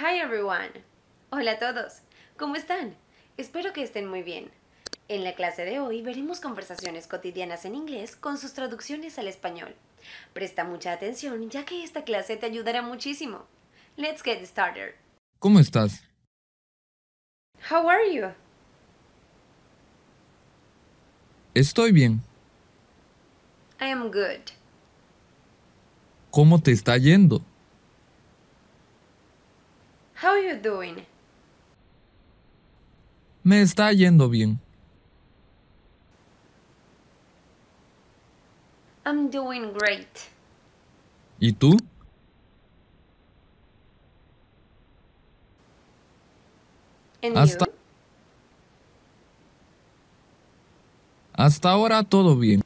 Hi everyone. Hola a todos. ¿Cómo están? Espero que estén muy bien. En la clase de hoy veremos conversaciones cotidianas en inglés con sus traducciones al español. Presta mucha atención ya que esta clase te ayudará muchísimo. Let's get started. ¿Cómo estás? How are you? Estoy bien. I am good. ¿Cómo te está yendo? How you doing? Me está yendo bien. I'm doing great. ¿Y tú? And Hasta Hasta ahora todo bien.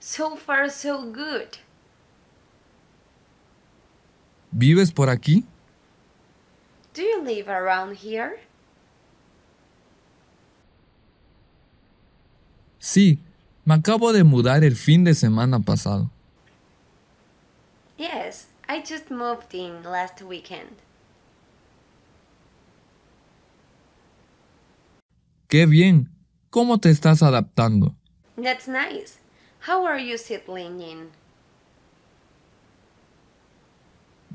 So far so good. ¿Vives por aquí? Do you live around here? Sí, me acabo de mudar el fin de semana pasado. Yes, I just moved in last weekend. Qué bien. ¿Cómo te estás adaptando? That's nice. How are you settling in?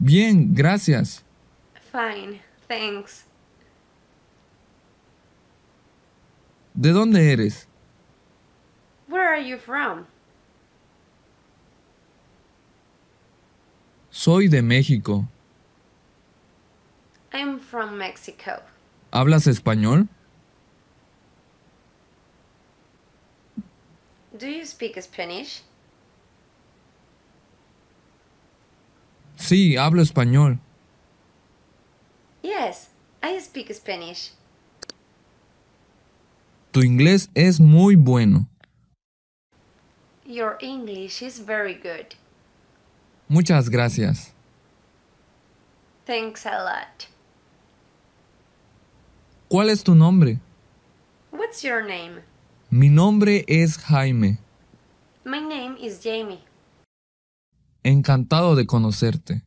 Bien, gracias. Fine. Thanks. ¿De dónde eres? Where are you from? Soy de México. I'm from Mexico. ¿Hablas español? Do you speak Spanish? Sí, hablo español. Yes, I speak Spanish. Tu inglés es muy bueno. Your English is very good. Muchas gracias. Thanks a lot. ¿Cuál es tu nombre? What's your name? Mi nombre es Jaime. My name is Jamie. Encantado de conocerte.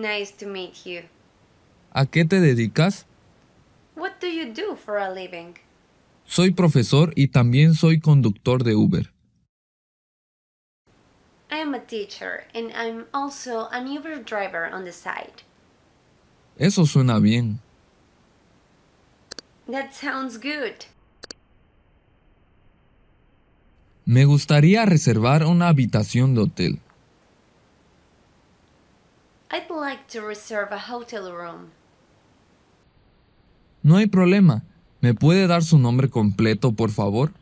Nice to meet you. ¿A qué te dedicas? What do you do for a living? Soy profesor y también soy conductor de Uber. I am a teacher and I'm also an Uber driver on the side. Eso suena bien. That sounds good. Me gustaría reservar una habitación de hotel. I'd like to reserve a hotel room. No hay problema. ¿Me puede dar su nombre completo, por favor?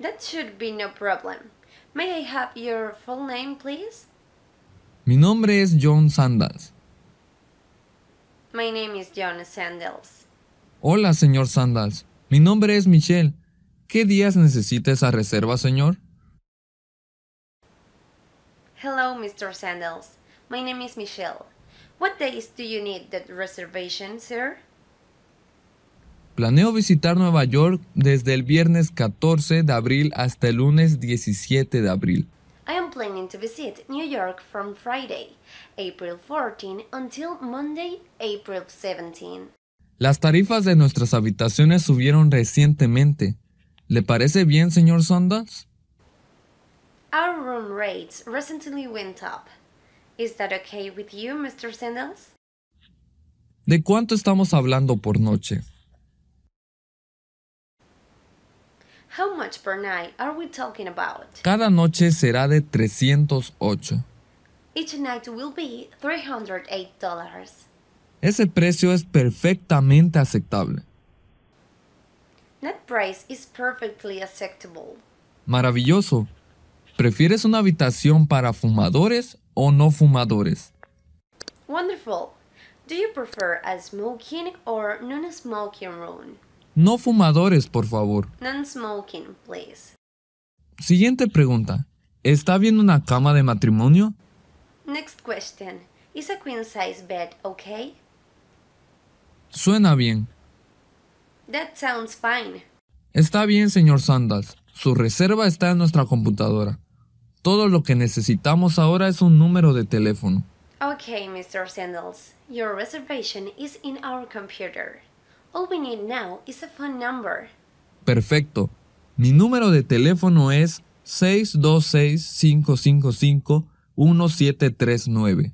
That should be no problem. May I have your full name, please? Mi nombre es John Sandals. My name is John Sandals. Hola, señor Sandals. Mi nombre es Michelle. ¿Qué días necesita esa reserva, señor? Hello, Mr. Sandals. My name is Michelle. What days do you need the reservation, sir? Planeo visitar Nueva York desde el viernes 14 de abril hasta el lunes 17 de abril. I am planning to visit New York from Friday, April 14 until Monday, April 17. Las tarifas de nuestras habitaciones subieron recientemente. ¿Le parece bien, señor Sandals? Our room rates recently went up. Is that okay with you, Mr. Sandals? ¿De cuánto estamos hablando por noche? How much per night are we talking about? Cada noche será de 308. Each night will be $308. Ese precio es perfectamente aceptable. That price is perfectly acceptable. Maravilloso. ¿Prefieres una habitación para fumadores o no fumadores? Wonderful. Do you prefer a smoking or non-smoking room? No fumadores, por favor. Non-smoking, please. Siguiente pregunta. ¿Está bien una cama de matrimonio? Next question. Is a queen size bed okay? Suena bien. That sounds fine. Está bien, señor Sandals. Su reserva está en nuestra computadora. Todo lo que necesitamos ahora es un número de teléfono. Ok, Mr. Sandals, your reservation is in our computer. All we need now is a phone number. Perfecto. Mi número de teléfono es 626-555-1739.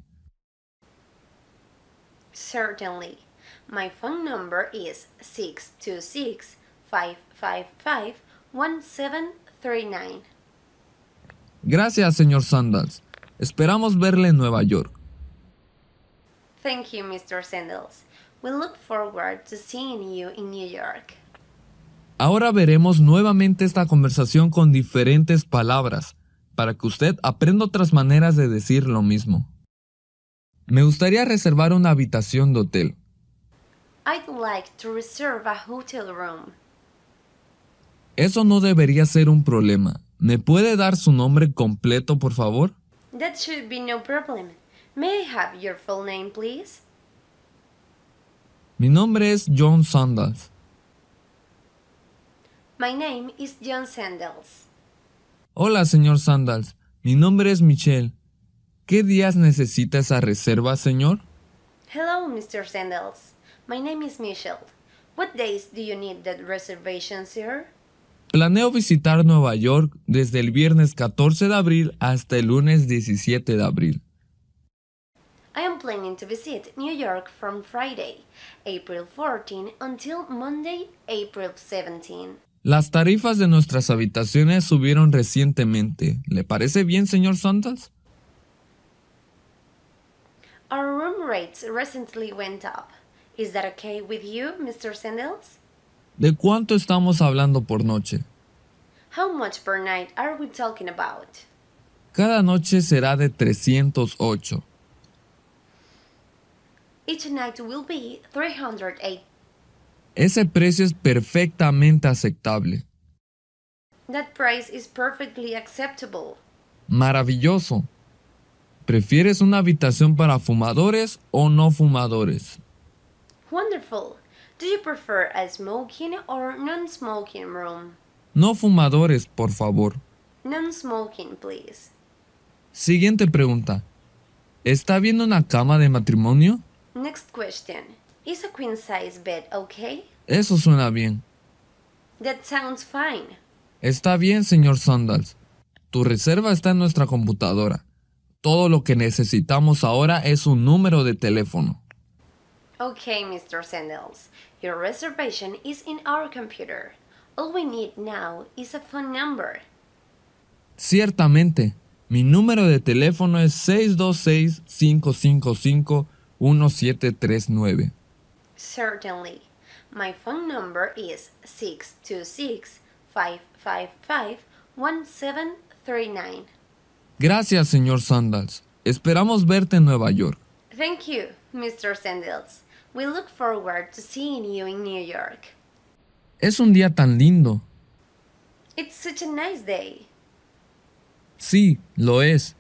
Certainly. My phone number is 626 555 1739. Gracias, señor Sandals. Esperamos verle en Nueva York. Thank you, Mr. Sandals. We look forward to seeing you in New York. Ahora veremos nuevamente esta conversación con diferentes palabras para que usted aprenda otras maneras de decir lo mismo. Me gustaría reservar una habitación de hotel. I'd like to reserve a hotel room. Eso no debería ser un problema. ¿Me puede dar su nombre completo, por favor? That should be no problem. May I have your full name, please? Mi nombre es John Sandals. My name is John Sandals. Hola, señor Sandals. Mi nombre es Michelle. ¿Qué días necesita esa reserva, señor? Hello, Mr. Sandals. My name is Michelle. What days do you need that reservation, sir? Planeo visitar Nueva York desde el viernes 14 de abril hasta el lunes 17 de abril. I am planning to visit New York from Friday, April 14 until Monday, April 17. Las tarifas de nuestras habitaciones subieron recientemente. ¿Le parece bien, señor Santos? Our room rates recently went up. Is that okay with you, Mr. Sandals? ¿De cuánto estamos hablando por noche? How much per night are we talking about? Cada noche será de 308. Each night will be 308. Ese precio es perfectamente aceptable. That price is perfectly acceptable. Maravilloso. ¿Prefieres una habitación para fumadores o no fumadores? Wonderful. Do you prefer a smoking or non-smoking room? No fumadores, por favor. Non-smoking, please. Siguiente pregunta. ¿Está viendo una cama de matrimonio? Next question. Is a queen size bed okay? Eso suena bien. That sounds fine. Está bien, señor Sandals. Tu reserva está en nuestra computadora. Todo lo que necesitamos ahora es un número de teléfono. Okay, Mr. Sandals, your reservation is in our computer. All we need now is a phone number. Ciertamente, mi número de teléfono es 626-555-1739. Certainly. My phone number is 626-555-1739. Gracias, señor Sandals. Esperamos verte en Nueva York. Thank you, Mr. Sandals. We look forward to seeing you in New York. Es un día tan lindo. It's such a nice day. Sí, lo es.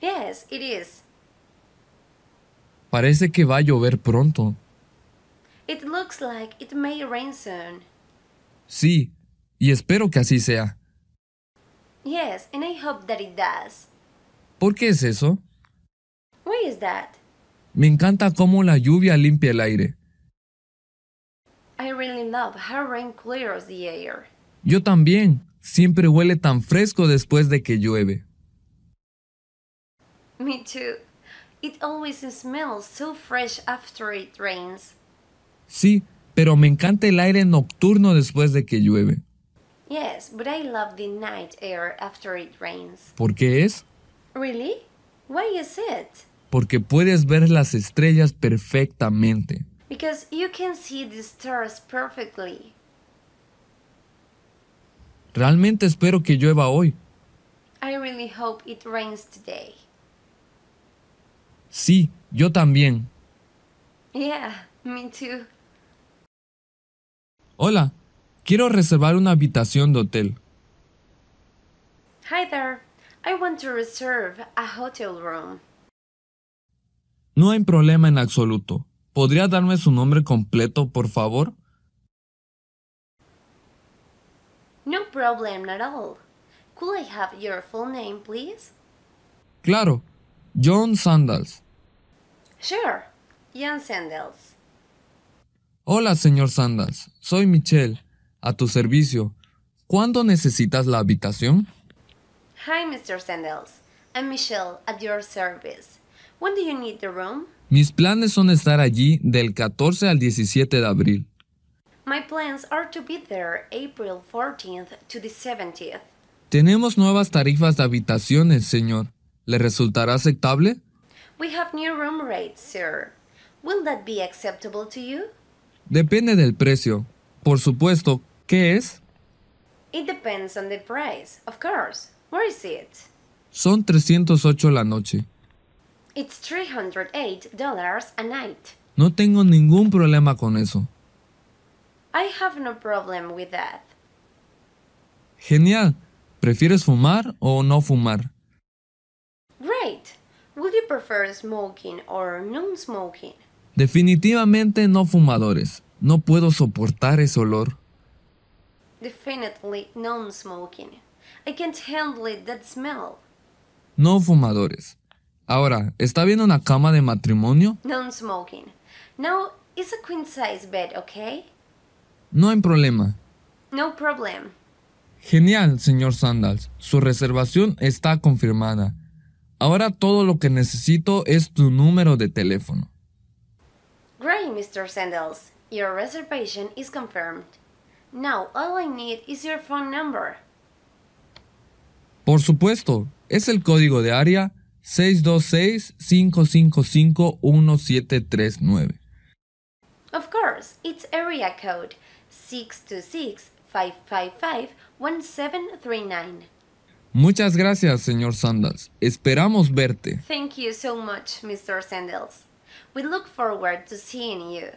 Yes, it is. Parece que va a llover pronto. It looks like it may rain soon. Sí, y espero que así sea. Yes, and I hope that it does. ¿Por qué es eso? Why is that? Me encanta cómo la lluvia limpia el aire. I really love how rain clears the air. Yo también. Siempre huele tan fresco después de que llueve. Me too. It always smells so fresh after it rains. Sí, pero me encanta el aire nocturno después de que llueve. Yes, but I love the night air after it rains. ¿Por qué es? Really? Why is it? porque puedes ver las estrellas perfectamente. Because you can see the stars perfectly. Realmente espero que llueva hoy. I really hope it rains today. Sí, yo también. Yeah, me too. Hola, quiero reservar una habitación de hotel. Hi there. I want to reserve a hotel room. No hay problema en absoluto. ¿Podría darme su nombre completo, por favor? No problem at all. Could I have your full name, please? Claro, John Sandals. Sure, John Sandals. Hola, señor Sandals. Soy Michelle. A tu servicio. ¿Cuándo necesitas la habitación? Hi, Mr. Sandals. I'm Michelle, at your service. When do you need the room? Mis planes son estar allí del 14 al 17 de abril. My plans are to be there April 14th to the 17th. Tenemos nuevas tarifas de habitaciones, señor. ¿Le resultará aceptable? We have new room rates, sir. Will that be acceptable to you? Depende del precio. Por supuesto, ¿qué es? It depends on the price, of course. Where is it? Son 308 la noche. It's $308 a night. No tengo ningún problema con eso. I have no problem with that. Genial. ¿Prefieres fumar o no fumar? Great. Would you prefer smoking or non-smoking? Definitivamente no fumadores. No puedo soportar ese olor. Definitely non-smoking. I can't handle that smell. No fumadores. Ahora, ¿está bien una cama de matrimonio? Non-smoking. No, it's a queen size bed, okay? No hay problema. No problem. Genial, señor Sandals. Su reservación está confirmada. Ahora todo lo que necesito es tu número de teléfono. Great, Mr. Sandals. Your reservation is confirmed. Now all I need is your phone number. Por supuesto, es el código de área 626-555-1739. Of course, it's area code 626-555-1739. Muchas gracias, señor Sandals. Esperamos verte. Thank you so much, Mr. Sandals. We look forward to seeing you.